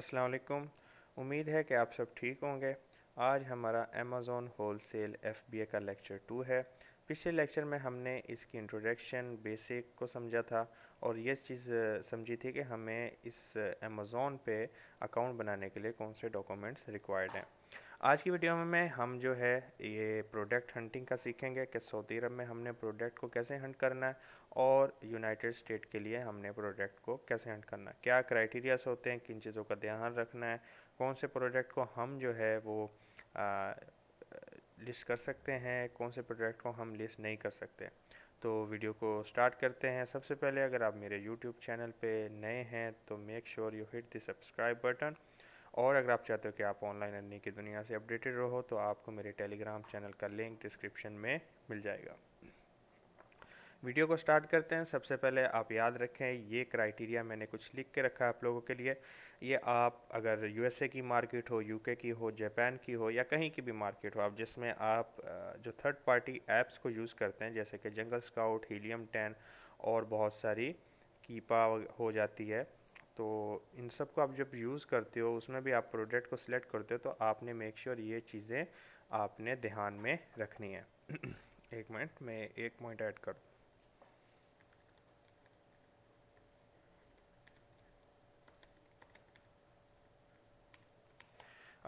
असलकुम उम्मीद है कि आप सब ठीक होंगे आज हमारा अमेज़ोन बी ए का लेक्चर टू है पिछले लेक्चर में हमने इसकी इंट्रोडक्शन बेसिक को समझा था और ये चीज़ समझी थी कि हमें इस अमेज़ोन पे अकाउंट बनाने के लिए कौन से डॉक्यूमेंट्स रिक्वायर्ड हैं आज की वीडियो में हम जो है ये प्रोडक्ट हंटिंग का सीखेंगे कि सऊदी अरब में हमने प्रोडक्ट को कैसे हंट करना है और यूनाइटेड स्टेट के लिए हमने प्रोडक्ट को कैसे हंट करना है क्या क्राइटेरियाज होते हैं किन चीज़ों का ध्यान रखना है कौन से प्रोडक्ट को हम जो है वो आ, लिस्ट कर सकते हैं कौन से प्रोडक्ट को हम लिस्ट नहीं कर सकते तो वीडियो को स्टार्ट करते हैं सबसे पहले अगर आप मेरे यूट्यूब चैनल पर नए हैं तो make sure you hit the subscribe button और अगर आप चाहते हो कि आप ऑनलाइन अर्निंग की दुनिया से अपडेटेड रहो तो आपको मेरे टेलीग्राम चैनल का लिंक डिस्क्रिप्शन में मिल जाएगा वीडियो को स्टार्ट करते हैं सबसे पहले आप याद रखें ये क्राइटेरिया मैंने कुछ लिख के रखा है आप लोगों के लिए ये आप अगर यूएसए की मार्केट हो यूके की हो जापान की हो या कहीं की भी मार्केट हो आप जिसमें आप जो थर्ड पार्टी ऐप्स को यूज़ करते हैं जैसे कि जंगल स्काउट हीलियम टेन और बहुत सारी कीपा हो जाती है तो इन सब को आप जब यूज़ करते हो उसमें भी आप प्रोडक्ट को सिलेक्ट करते हो तो आपने मेक श्योर sure ये चीज़ें आपने ध्यान में रखनी है एक मिनट मैं एक पॉइंट ऐड कर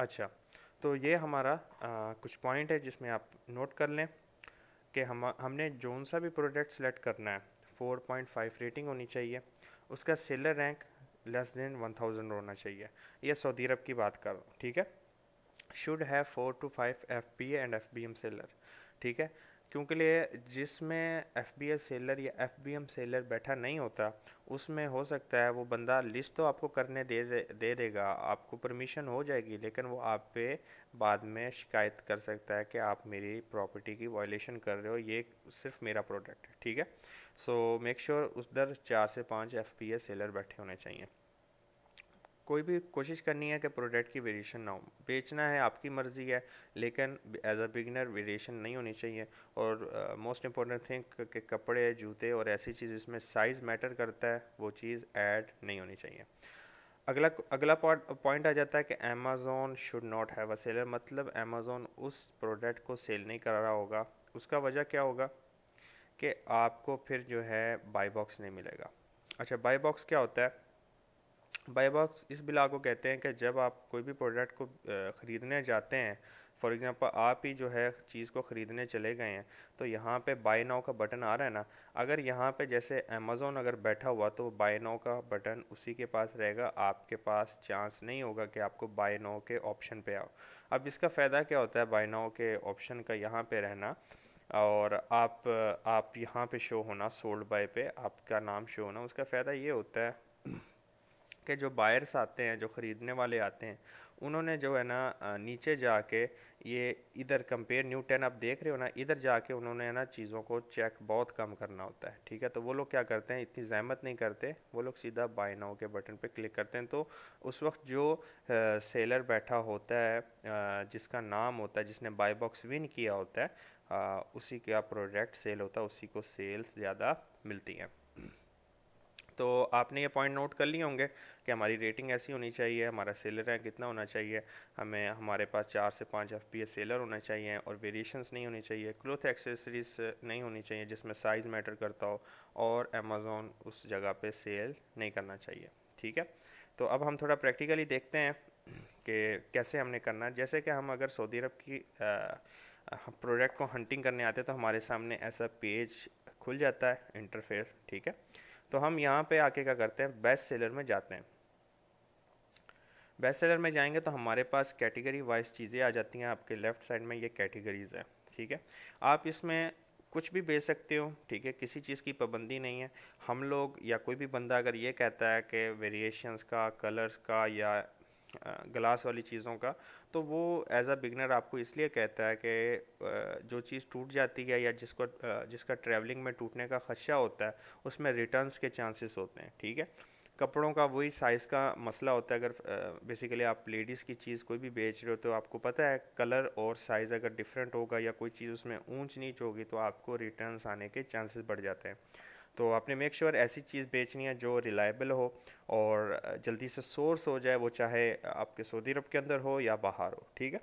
अच्छा तो ये हमारा आ, कुछ पॉइंट है जिसमें आप नोट कर लें कि हम हमने जोन सा भी प्रोडक्ट सेलेक्ट करना है 4.5 रेटिंग होनी चाहिए उसका seller rank less than one thousand होना चाहिए ये सऊदी अरब की बात कर रहा हूँ ठीक है should have four two five F B and F B M seller ठीक है क्योंकि लिए जिसमें एफ बी ए सेलर या एफ बी एम सेलर बैठा नहीं होता उसमें हो सकता है वो बंदा लिस्ट तो आपको करने दे दे, देगा आपको परमिशन हो जाएगी लेकिन वो आप पे बाद में शिकायत कर सकता है कि आप मेरी प्रॉपर्टी की वॉयलेशन कर रहे हो ये सिर्फ मेरा प्रोडक्ट है ठीक है सो मेक श्योर उधर चार से पाँच एफ पी ए सेलर बैठे होने चाहिए कोई भी कोशिश करनी है कि प्रोडक्ट की वेरिएशन ना हो बेचना है आपकी मर्ज़ी है लेकिन एज अ बिगिनर वेरिएशन नहीं होनी चाहिए और मोस्ट इंपॉर्टेंट थिंग के कपड़े जूते और ऐसी चीज़ जिसमें साइज़ मैटर करता है वो चीज़ ऐड नहीं होनी चाहिए अगला अगला पॉइंट आ जाता है कि Amazon should not have a seller मतलब अमेज़ोन उस प्रोडक्ट को सेल नहीं कर रहा होगा उसका वजह क्या होगा कि आपको फिर जो है बाई बॉक्स नहीं मिलेगा अच्छा बाई बॉक्स क्या होता है बाई बॉक्स इस बिला को कहते हैं कि जब आप कोई भी प्रोडक्ट को ख़रीदने जाते हैं फॉर एग्ज़ाम्पल आप ही जो है चीज़ को ख़रीदने चले गए हैं तो यहाँ पे बाय नाउ का बटन आ रहा है ना अगर यहाँ पे जैसे अमेज़ोन अगर बैठा हुआ तो बाय नाउ का बटन उसी के पास रहेगा आपके पास चांस नहीं होगा कि आपको बाय नाउ के ऑप्शन पे आओ अब इसका फ़ायदा क्या होता है बाय नाउ के ऑप्शन का यहाँ पे रहना और आप आप यहाँ पे शो होना सोल्ड बाय पे आपका नाम शो होना उसका फ़ायदा ये होता है कि जो बायर्स आते हैं जो ख़रीदने वाले आते हैं उन्होंने जो है ना नीचे जाके ये इधर कंपेयर न्यू टेन आप देख रहे हो ना इधर जाके उन्होंने ना चीज़ों को चेक बहुत कम करना होता है ठीक है तो वो लोग क्या करते हैं इतनी जहमत नहीं करते वो लोग सीधा बाय नाउ के बटन पे क्लिक करते हैं तो उस वक्त जो आ, सेलर बैठा होता है आ, जिसका नाम होता है जिसने बाय बॉक्स विन किया होता है आ, उसी का प्रोडक्ट सेल होता है उसी को सेल्स ज़्यादा मिलती हैं तो आपने ये पॉइंट नोट कर लिए होंगे कि हमारी रेटिंग ऐसी होनी चाहिए हमारा सेलर है कितना होना चाहिए हमें हमारे पास चार से पाँच एफ पी सेलर होना चाहिए और वेरिएशंस नहीं होनी चाहिए क्लोथ एक्सेसरीज नहीं होनी चाहिए जिसमें साइज़ मैटर करता हो और अमेज़ोन उस जगह पर सेल नहीं करना चाहिए ठीक है तो अब हम थोड़ा प्रैक्टिकली देखते हैं कि कैसे हमने करना जैसे कि हम अगर सऊदी अरब की प्रोडक्ट को हंटिंग करने आते तो हमारे सामने ऐसा पेज खुल जाता है इंटरफेयर ठीक है तो हम यहाँ पे आके क्या करते हैं बेस्ट सेलर में जाते हैं बेस्ट सेलर में जाएंगे तो हमारे पास कैटेगरी वाइज चीज़ें आ जाती हैं आपके लेफ़्ट साइड में ये कैटेगरीज़ है ठीक है आप इसमें कुछ भी बेच सकते हो ठीक है किसी चीज़ की पाबंदी नहीं है हम लोग या कोई भी बंदा अगर ये कहता है कि वेरिएशंस का कलर्स का या ग्लास वाली चीज़ों का तो वो एज अ बिगनर आपको इसलिए कहता है कि जो चीज़ टूट जाती है या जिसको जिसका ट्रैवलिंग में टूटने का खदशा होता है उसमें रिटर्न्स के चांसेस होते हैं ठीक है कपड़ों का वही साइज़ का मसला होता है अगर बेसिकली आप लेडीज़ की चीज़ कोई भी बेच रहे हो तो आपको पता है कलर और साइज़ अगर डिफरेंट होगा या कोई चीज़ उसमें ऊंच नीच होगी तो आपको रिटर्न्स आने के चांसेस बढ़ जाते हैं तो आपने मेक श्योर sure ऐसी चीज़ बेचनी है जो रिलायबल हो और जल्दी से सोर्स हो जाए वो चाहे आपके सऊदी अरब के अंदर हो या बाहर हो ठीक है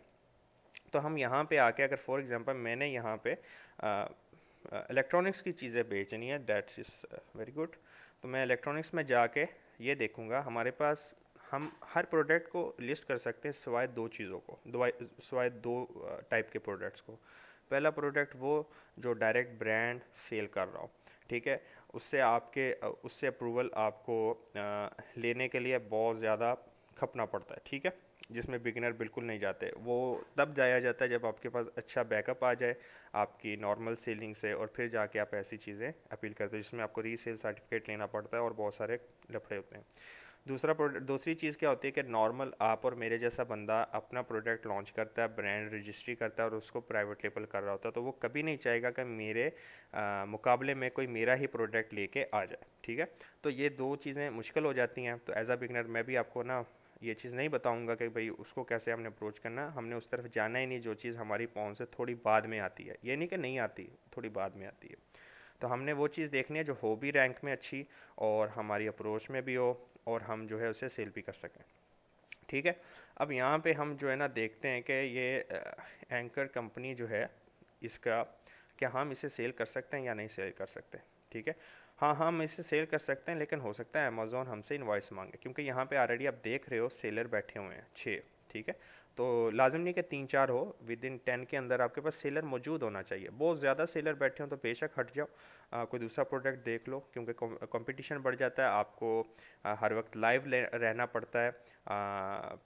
तो हम यहाँ पे आके अगर फॉर एग्जांपल मैंने यहाँ पे इलेक्ट्रॉनिक्स की चीज़ें बेचनी है दैट्स इज़ वेरी गुड तो मैं इलेक्ट्रॉनिक्स में जाके ये देखूँगा हमारे पास हम हर प्रोडक्ट को लिस्ट कर सकते हैं सिवाय दो चीज़ों को सिवाय दो टाइप के प्रोडक्ट्स को पहला प्रोडक्ट वो जो डायरेक्ट ब्रांड सेल कर रहा हो ठीक है उससे आपके उससे अप्रूवल आपको लेने के लिए बहुत ज़्यादा खपना पड़ता है ठीक है जिसमें बिगिनर बिल्कुल नहीं जाते वो तब जाया जाता है जब आपके पास अच्छा बैकअप आ जाए आपकी नॉर्मल सेलिंग से और फिर जाके आप ऐसी चीज़ें अपील करते हो जिसमें आपको रीसेल सर्टिफिकेट लेना पड़ता है और बहुत सारे लफड़े होते हैं दूसरा प्रोडक्ट दूसरी चीज़ क्या होती है कि नॉर्मल आप और मेरे जैसा बंदा अपना प्रोडक्ट लॉन्च करता है ब्रांड रजिस्ट्री करता है और उसको प्राइवेट लेबल कर रहा होता है तो वो कभी नहीं चाहेगा कि मेरे आ, मुकाबले में कोई मेरा ही प्रोडक्ट लेके आ जाए ठीक है तो ये दो चीज़ें मुश्किल हो जाती हैं तो एज़ अ बिगनर मैं भी आपको ना ये चीज़ नहीं बताऊंगा कि भाई उसको कैसे हमने अप्रोच करना हमने उस तरफ जाना ही नहीं जो चीज़ हमारी पहुँच से थोड़ी बाद में आती है ये नहीं कि नहीं आती थोड़ी बाद में आती है तो हमने वो चीज़ देखनी है जो हो भी रैंक में अच्छी और हमारी अप्रोच में भी हो और हम जो है उसे सेल भी कर सकें ठीक है अब यहाँ पे हम जो है ना देखते हैं कि ये एंकर कंपनी जो है इसका क्या हम इसे सेल कर सकते हैं या नहीं सेल कर सकते ठीक है हाँ हम इसे सेल कर सकते हैं लेकिन हो सकता है अमेज़ोन हमसे इन्वाइस मांगे क्योंकि यहाँ पे ऑलरेडी आप देख रहे हो सेलर बैठे हुए हैं छः ठीक है तो लाजम नहीं कि तीन चार हो विद इन टेन के अंदर आपके पास सेलर मौजूद होना चाहिए बहुत ज़्यादा सेलर बैठे हों तो बेशक हट जाओ आ, कोई दूसरा प्रोडक्ट देख लो क्योंकि कंपटीशन बढ़ जाता है आपको आ, हर वक्त लाइव रहना पड़ता है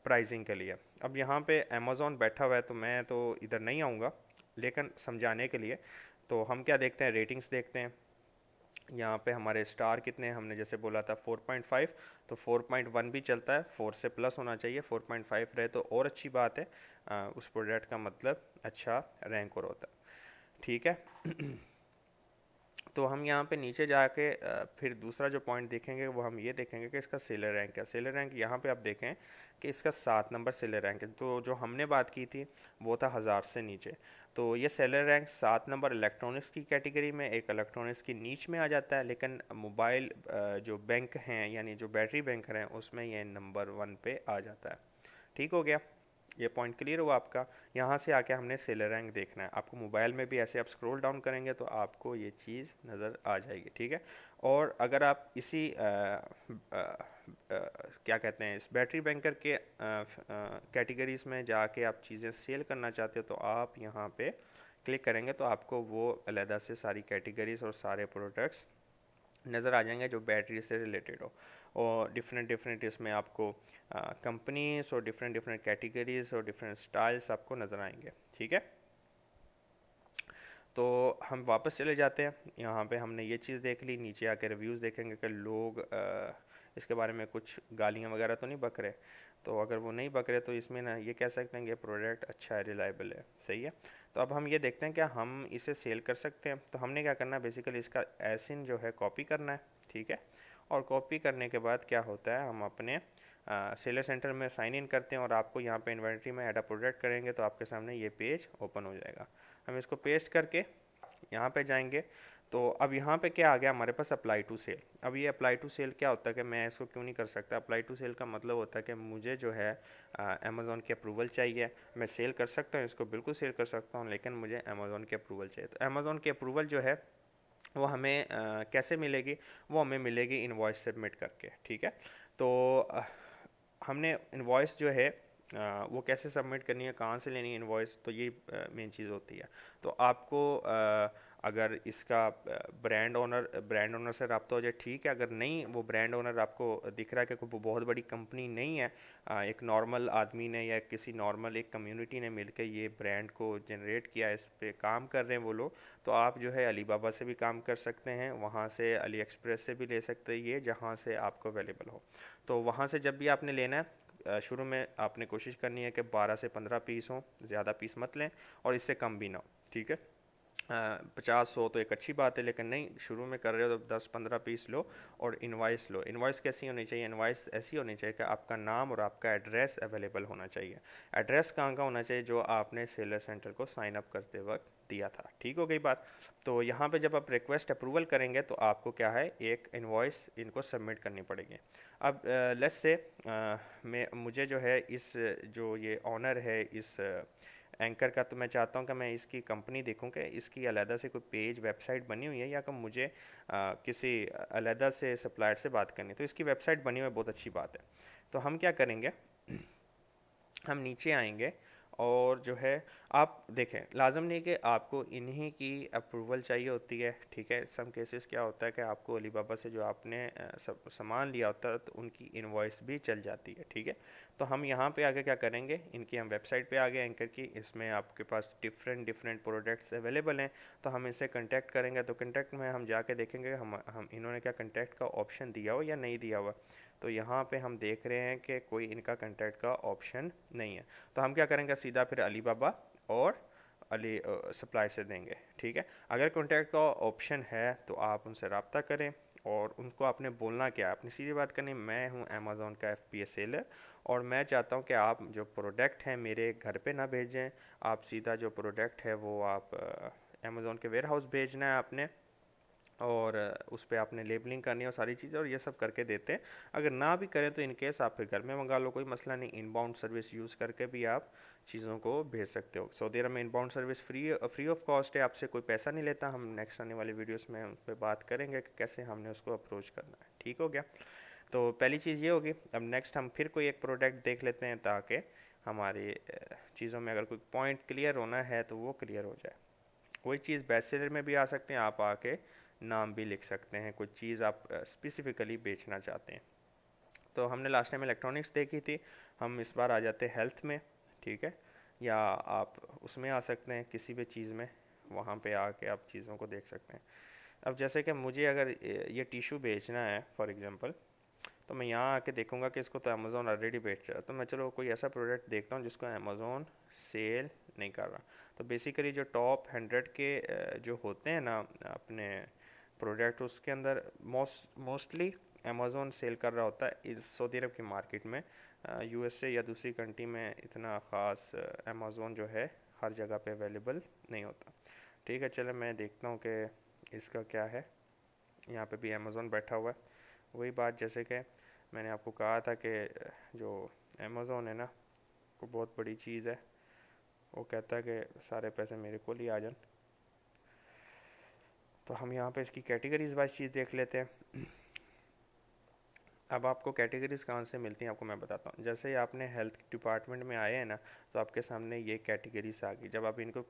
प्राइसिंग के लिए अब यहाँ पे अमेज़ोन बैठा हुआ है तो मैं तो इधर नहीं आऊँगा लेकिन समझाने के लिए तो हम क्या देखते हैं रेटिंग्स देखते हैं यहाँ पे हमारे स्टार कितने हैं हमने जैसे बोला था 4.5 तो 4.1 भी चलता है 4 से प्लस होना चाहिए 4.5 रहे तो और अच्छी बात है आ, उस प्रोडक्ट का मतलब अच्छा रैंक और होता ठीक है तो हम यहाँ पे नीचे जाके फिर दूसरा जो पॉइंट देखेंगे वो हम ये देखेंगे कि इसका सेलर रैंक है सेलर रैंक यहाँ पे आप देखें कि इसका सात नंबर सेलर रैंक है तो जो हमने बात की थी वो था हज़ार से नीचे तो ये सेलर रैंक सात नंबर इलेक्ट्रॉनिक्स की कैटेगरी में एक इलेक्ट्रॉनिक्स की नीच में आ जाता है लेकिन मोबाइल जो बैंक हैं यानी जो बैटरी बैंक हैं उसमें ये नंबर वन पे आ जाता है ठीक हो गया ये पॉइंट क्लियर हुआ आपका यहाँ से आके हमने सेलर रैंक देखना है आपको मोबाइल में भी ऐसे आप स्क्रोल डाउन करेंगे तो आपको ये चीज़ नज़र आ जाएगी ठीक है और अगर आप इसी आ, आ, क्या कहते हैं इस बैटरी बैंकर के कैटेगरीज में जाके आप चीज़ें सेल करना चाहते हो तो आप यहाँ पे क्लिक करेंगे तो आपको वो अलहदा से सारी कैटेगरीज और सारे प्रोडक्ट्स नज़र आ जाएंगे जो बैटरी से रिलेटेड हो और डिफरेंट डिफरेंट इसमें आपको कंपनीज और डिफरेंट डिफरेंट कैटेगरीज और डिफरेंट स्टाइल्स आपको नज़र आएंगे ठीक है तो हम वापस चले जाते हैं यहाँ पे हमने ये चीज़ देख ली नीचे आके रिव्यूज़ देखेंगे कि लोग आ, इसके बारे में कुछ गालियाँ वगैरह तो नहीं बक रहे तो अगर वो नहीं बक रहे तो इसमें ना ये कह सकते हैं कि प्रोडक्ट अच्छा है रिलायबल है सही है तो अब हम ये देखते हैं कि हम इसे सेल कर सकते हैं तो हमने क्या करना है बेसिकली इसका एसिन जो है कॉपी करना है ठीक है और कॉपी करने के बाद क्या होता है हम अपने सेलर सेंटर में साइन इन करते हैं और आपको यहाँ पे इन्वेंट्री में एडा प्रोडक्ट करेंगे तो आपके सामने ये पेज ओपन हो जाएगा हम इसको पेस्ट करके यहाँ पे जाएंगे तो अब यहाँ पे क्या आ गया हमारे पास अप्लाई टू सेल अब ये अप्लाई टू सेल क्या होता है कि मैं इसको क्यों नहीं कर सकता अप्लाई टू सेल का मतलब होता है कि मुझे जो है अमेज़ोन की अप्रूवल चाहिए मैं सेल कर सकता हूँ इसको बिल्कुल सेल कर सकता हूँ लेकिन मुझे अमेज़ोन की अप्रूवल चाहिए तो अमेज़ोन की अप्रूवल जो है वो हमें आ, कैसे मिलेगी वो हमें मिलेगी इन्वॉइस सबमिट करके ठीक है तो आ, हमने इन्वॉइस जो है आ, वो कैसे सबमिट करनी है कहाँ से लेनी है इन्वॉइस तो ये मेन चीज़ होती है तो आपको अगर इसका ब्रांड ओनर ब्रांड ओनर से रबता हो जाए ठीक है अगर नहीं वो ब्रांड ओनर आपको दिख रहा है कि कोई बहुत बड़ी कंपनी नहीं है एक नॉर्मल आदमी ने या किसी नॉर्मल एक कम्युनिटी ने मिलकर ये ब्रांड को जनरेट किया इस पर काम कर रहे हैं वो लोग तो आप जो है अली बाबा से भी काम कर सकते हैं वहाँ से अली एक्सप्रेस से भी ले सकते हैं ये जहाँ से आपको अवेलेबल हो तो वहाँ से जब भी आपने लेना है शुरू में आपने कोशिश करनी है कि 12 से 15 पीस हो ज़्यादा पीस मत लें और इससे कम भी ना हो ठीक है पचास सौ तो एक अच्छी बात है लेकिन नहीं शुरू में कर रहे हो तो दस पंद्रह पीस लो और इनवाइस लो इनवाइस कैसी होनी चाहिए इनवाइस ऐसी होनी चाहिए कि आपका नाम और आपका एड्रेस अवेलेबल होना चाहिए एड्रेस कहाँ का होना चाहिए जो आपने सेलर सेंटर को साइन अप करते वक्त दिया था ठीक हो गई बात तो यहाँ पे जब आप रिक्वेस्ट अप्रूवल करेंगे तो आपको क्या है एक इनवॉइस इनको सबमिट करनी पड़ेगी अब लेस से मैं मुझे जो है इस जो ये ऑनर है इस आ, एंकर का तो मैं चाहता हूँ कि मैं इसकी कंपनी देखूँ कि इसकी अलहदा से कोई पेज वेबसाइट बनी हुई है या कि मुझे आ, किसी अलहदा से सप्लायर से बात करनी तो इसकी वेबसाइट बनी हुई बहुत अच्छी बात है तो हम क्या करेंगे हम नीचे आएंगे और जो है आप देखें लाजम नहीं कि आपको इन्हीं की अप्रूवल चाहिए होती है ठीक है सम केसेस क्या होता है कि आपको अली बाबा से जो आपने सब सामान लिया होता है तो उनकी इन्वाइस भी चल जाती है ठीक है तो हम यहाँ पे आगे क्या करेंगे इनकी हम वेबसाइट पे आगे एंकर की इसमें आपके पास डिफरेंट डिफरेंट प्रोडक्ट्स अवेलेबल हैं तो हम इनसे कंटेक्ट करेंगे तो कंटेक्ट में हम जाके देखेंगे हम हम इन्होंने क्या कंटेक्ट का ऑप्शन दिया हुआ या नहीं दिया हुआ तो यहाँ पे हम देख रहे हैं कि कोई इनका कंटेक्ट का ऑप्शन नहीं है तो हम क्या करेंगे सीधा फिर अली बाबा और अली सप्लायर से देंगे ठीक है अगर कॉन्टैक्ट का ऑप्शन है तो आप उनसे रबता करें और उनको आपने बोलना क्या है आपने सीधी बात करनी मैं हूँ अमेज़ोन का एफ पी ए सेलर और मैं चाहता हूँ कि आप जो प्रोडक्ट हैं मेरे घर पे ना भेजें आप सीधा जो प्रोडक्ट है वो आप अमेज़ोन के वेयर हाउस भेजना है आपने और उस पर आपने लेबलिंग करनी है और सारी चीज़ें और ये सब करके देते हैं अगर ना भी करें तो इनकेस आप फिर घर में मंगा लो कोई मसला नहीं इनबाउंड सर्विस यूज़ करके भी आप चीज़ों को भेज सकते हो सऊदी अरब में inbound service free free of cost है आपसे कोई पैसा नहीं लेता हम नेक्स्ट आने वाले वीडियोज़ में उस पर बात करेंगे कि कैसे हमने उसको अप्रोच करना है ठीक हो गया तो पहली चीज़ ये होगी अब नेक्स्ट हम फिर कोई एक प्रोडक्ट देख लेते हैं ताकि हमारी चीज़ों में अगर कोई पॉइंट क्लियर होना है तो वो क्लियर हो जाए कोई चीज़ बेस्ट सेलर में भी आ सकते हैं आप आके नाम भी लिख सकते हैं कुछ चीज़ आप स्पेसिफिकली बेचना चाहते हैं तो हमने लास्ट टाइम इलेक्ट्रॉनिक्स देखी थी हम इस बार आ जाते हैं हेल्थ में ठीक है या आप उसमें आ सकते हैं किसी भी चीज़ में वहाँ पे आके आप चीज़ों को देख सकते हैं अब जैसे कि मुझे अगर ये टिशू बेचना है फॉर एग्ज़ाम्पल तो मैं यहाँ आके देखूँगा कि इसको तो अमेज़ोन ऑलरेडी बेच रहा है तो मैं चलो कोई ऐसा प्रोडक्ट देखता हूँ जिसको अमेज़ोन सेल नहीं कर रहा तो बेसिकली जो टॉप हंड्रेड के जो होते हैं ना अपने प्रोडक्ट उसके अंदर मोस्ट मोस्टली अमेजोन सेल कर रहा होता है इस सऊदी अरब की मार्केट में यूएसए या दूसरी कंट्री में इतना ख़ास अमेजोन जो है हर जगह पे अवेलेबल नहीं होता ठीक है चलो मैं देखता हूँ कि इसका क्या है यहाँ पे भी अमेज़ोन बैठा हुआ है वही बात जैसे कि मैंने आपको कहा था कि जो अमेज़ोन है ना वो बहुत बड़ी चीज़ है वो कहता है कि सारे पैसे मेरे को ही आ जाए तो हम यहाँ पे इसकी कैटेगरीज वाइज चीज़ देख लेते हैं अब आपको कैटेगरीज कहाँ से मिलती हैं आपको मैं बताता हूँ जैसे ही आपने हेल्थ डिपार्टमेंट में आए हैं ना तो आपके सामने ये कैटेगरीज आ गई जब आप इनको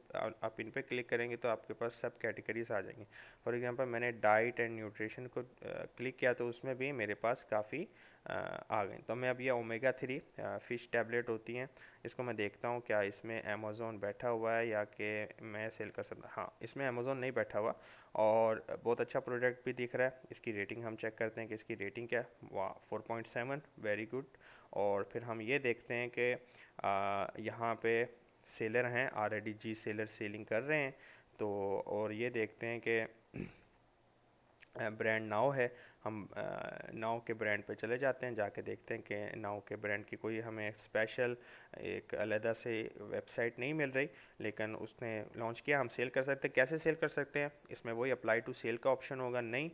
आप इन पर क्लिक करेंगे तो आपके पास सब कैटेगरीज आ जाएंगी फॉर एग्जांपल मैंने डाइट एंड न्यूट्रिशन को क्लिक किया तो उसमें भी मेरे पास काफ़ी आ गई तो मैं अब ये ओमेगा थ्री फ़िश टैबलेट होती हैं इसको मैं देखता हूँ क्या इसमें अमेज़ोन बैठा हुआ है या कि मैं सेल कर सकता हाँ इसमें अमेज़ोन नहीं बैठा हुआ और बहुत अच्छा प्रोडक्ट भी दिख रहा है इसकी रेटिंग हम चेक करते हैं कि इसकी रेटिंग क्या वाह four point seven very good और फिर हम ये देखते हैं कि यहाँ पे सेलर हैं आर जी सेलर सेलिंग कर रहे हैं तो और ये देखते हैं कि ब्रांड नाव है हम नाव के ब्रांड पे चले जाते हैं जाके देखते हैं कि नाव के ब्रांड की कोई हमें स्पेशल एक अलहदा से वेबसाइट नहीं मिल रही लेकिन उसने लॉन्च किया हम सेल कर सकते हैं कैसे सेल कर सकते हैं इसमें वही अप्लाई टू सेल का ऑप्शन होगा नहीं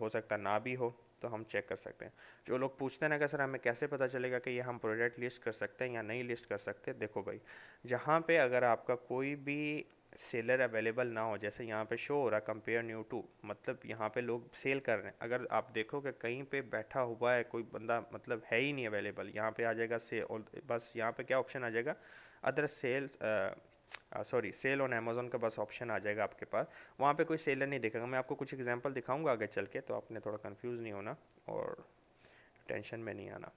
हो सकता ना भी हो तो हम चेक कर सकते हैं जो लोग पूछते हैं ना कि सर हमें कैसे पता चलेगा कि ये हम प्रोडक्ट लिस्ट कर सकते हैं या नहीं लिस्ट कर सकते देखो भाई जहाँ पे अगर आपका कोई भी सेलर अवेलेबल ना हो जैसे यहाँ पे शो हो रहा कंपेयर न्यू टू मतलब यहाँ पे लोग सेल कर रहे हैं अगर आप देखो कि कहीं पे बैठा हुआ है कोई बंदा मतलब है ही नहीं अवेलेबल यहाँ पे आ जाएगा से बस यहाँ पे क्या ऑप्शन आ जाएगा other sales sorry sell on Amazon का बस ऑप्शन आ जाएगा आपके पास वहाँ पे कोई सेलर नहीं देखेगा मैं आपको कुछ एग्जाम्पल दिखाऊँगा आगे चल के तो आपने थोड़ा कन्फ्यूज़ नहीं होना और टेंशन में नहीं आना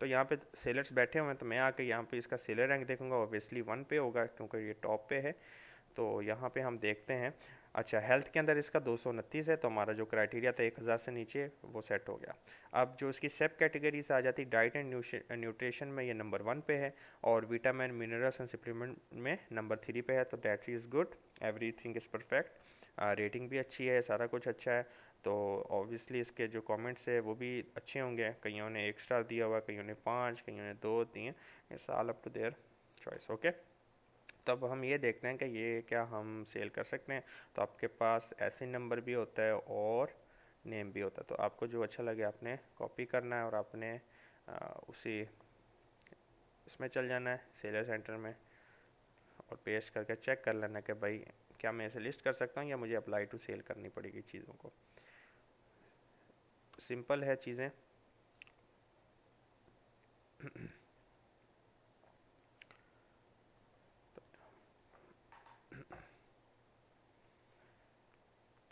तो यहाँ पे सेलर्स बैठे हुए हैं तो मैं आके यहाँ पे इसका सेलर रैंक देखूंगा ऑब्वियसली वन पे होगा क्योंकि ये टॉप पे है तो यहाँ पे हम देखते हैं अच्छा हेल्थ के अंदर इसका दो है तो हमारा जो क्राइटेरिया था एक हज़ार से नीचे वो सेट हो गया अब जो इसकी सेप कैटेगरीज आ जाती डाइट एंड न्यूट्रिशन में ये नंबर वन पे है और विटामिन मिनरल्स एंड सप्लीमेंट में नंबर थ्री पे है तो that's is good everything is perfect rating भी अच्छी है सारा कुछ अच्छा है तो ऑब्वियसली इसके जो कमेंट्स है वो भी अच्छे होंगे कईयों ने एक स्टार दिया हुआ कईयों ने पाँच कईयों ने दो तीन it's all up to their choice okay तब हम ये देखते हैं कि ये क्या हम सेल कर सकते हैं तो आपके पास ऐसे नंबर भी होता है और नेम भी होता है तो आपको जो अच्छा लगे आपने कॉपी करना है और आपने आ, उसी इसमें चल जाना है सेलर सेंटर में और पेस्ट करके चेक कर लेना कि भाई क्या मैं इसे लिस्ट कर सकता हूँ या मुझे अप्लाई टू सेल करनी पड़ेगी चीज़ों को सिंपल है चीज़ें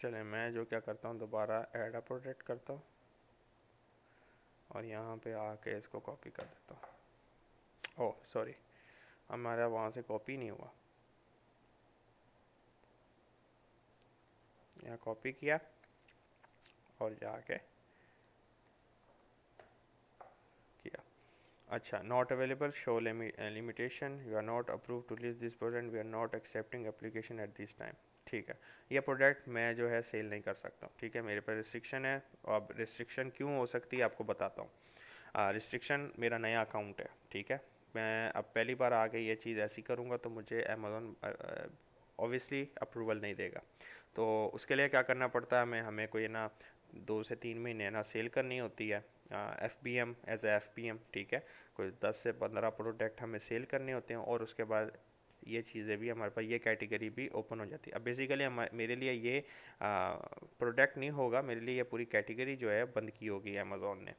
चले मैं जो क्या करता हूँ दोबारा एड प्रोटेक्ट करता हूँ और यहाँ पे आके इसको कॉपी कर देता हूँ ओह oh, सॉरी हमारा वहाँ से कॉपी नहीं हुआ यहाँ कॉपी किया और जाके किया अच्छा not available show limitation you are not approve to list this product we are not accepting application at this time ठीक है यह प्रोडक्ट मैं जो है सेल नहीं कर सकता ठीक है मेरे पर रिस्ट्रिक्शन है अब रिस्ट्रिक्शन क्यों हो सकती है आपको बताता हूँ रिस्ट्रिक्शन मेरा नया अकाउंट है ठीक है मैं अब पहली बार आके ये चीज़ ऐसी करूँगा तो मुझे अमेज़ोन ओबियसली अप्रूवल नहीं देगा तो उसके लिए क्या करना पड़ता है हमें हमें कोई ना दो से तीन महीने ना सेल करनी होती है F B M as a F B M ठीक है कोई दस से पंद्रह प्रोडक्ट हमें सेल करने होते हैं और उसके बाद ये चीज़ें भी हमारे पास ये कैटेगरी भी ओपन हो जाती है अब बेसिकली मेरे लिए ये प्रोडक्ट नहीं होगा मेरे लिए ये पूरी कैटेगरी जो है बंद की होगी अमेज़ोन ने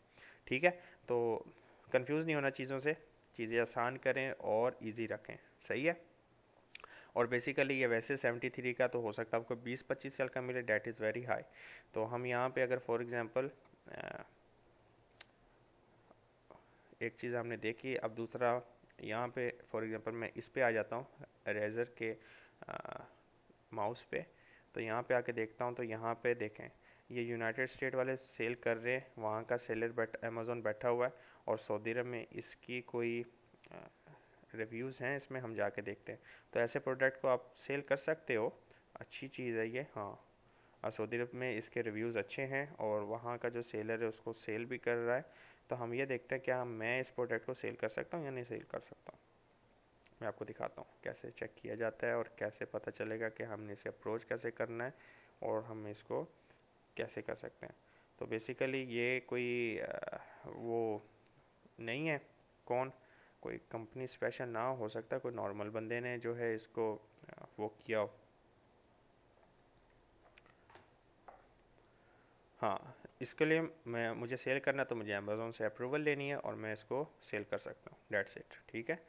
ठीक है तो कंफ्यूज नहीं होना चीज़ों से चीज़ें आसान करें और इजी रखें सही है और बेसिकली ये वैसे 73 का तो हो सकता है आपको 20-25 साल का मिले डेट इज़ वेरी हाई तो हम यहाँ पे अगर फॉर एग्ज़ाम्पल एक चीज़ हमने देखी अब दूसरा यहाँ पे फॉर एग्जांपल मैं इस पर आ जाता हूँ रेज़र के माउस पे तो यहाँ पे आके देखता हूँ तो यहाँ पे देखें ये यूनाइटेड स्टेट वाले सेल कर रहे हैं वहाँ का सेलर बैठ अमेज़ोन बैठा हुआ है और सऊदी अरब में इसकी कोई रिव्यूज़ हैं इसमें हम जाके देखते हैं तो ऐसे प्रोडक्ट को आप सेल कर सकते हो अच्छी चीज़ है ये हाँ सऊदी अरब में इसके रिव्यूज़ अच्छे हैं और वहाँ का जो सेलर है उसको सेल भी कर रहा है तो हम ये देखते हैं क्या मैं इस प्रोडक्ट को सेल कर सकता हूँ या नहीं सेल कर सकता हूँ मैं आपको दिखाता हूँ कैसे चेक किया जाता है और कैसे पता चलेगा कि हमने इसे अप्रोच कैसे करना है और हम इसको कैसे कर सकते हैं तो बेसिकली ये कोई वो नहीं है कौन कोई कंपनी स्पेशल ना हो सकता कोई नॉर्मल बंदे ने जो है इसको वो किया हो हाँ इसके लिए मैं मुझे सेल करना तो मुझे अमेज़ोन से अप्रूवल लेनी है और मैं इसको सेल कर सकता हूँ डेट सेट ठीक है